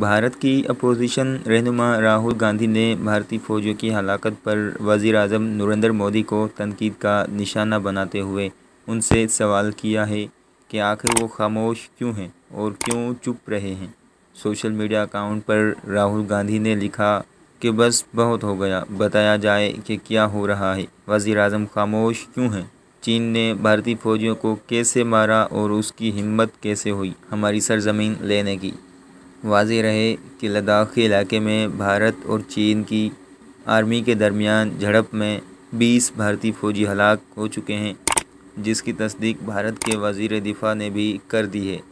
भारत की अपोजिशन रहनुमा राहुल गांधी ने भारतीय फ़ौजों की हलाकत पर वज़ी अजम नरेंद्र मोदी को तनकीद का निशाना बनाते हुए उनसे सवाल किया है कि आखिर वो खामोश क्यों हैं और क्यों चुप रहे हैं सोशल मीडिया अकाउंट पर राहुल गांधी ने लिखा कि बस बहुत हो गया बताया जाए कि क्या हो रहा है वज़ी अजम खामोश क्यों हैं चीन ने भारतीय फ़ौजियों को कैसे मारा और उसकी हिम्मत कैसे हुई हमारी सरजमीन लेने की वाज रहे कि लद्दाख के इलाके में भारत और चीन की आर्मी के दरमियान झड़प में 20 भारतीय फ़ौजी हलाक हो चुके हैं जिसकी तस्दीक भारत के वजीर दिफ़ा ने भी कर दी है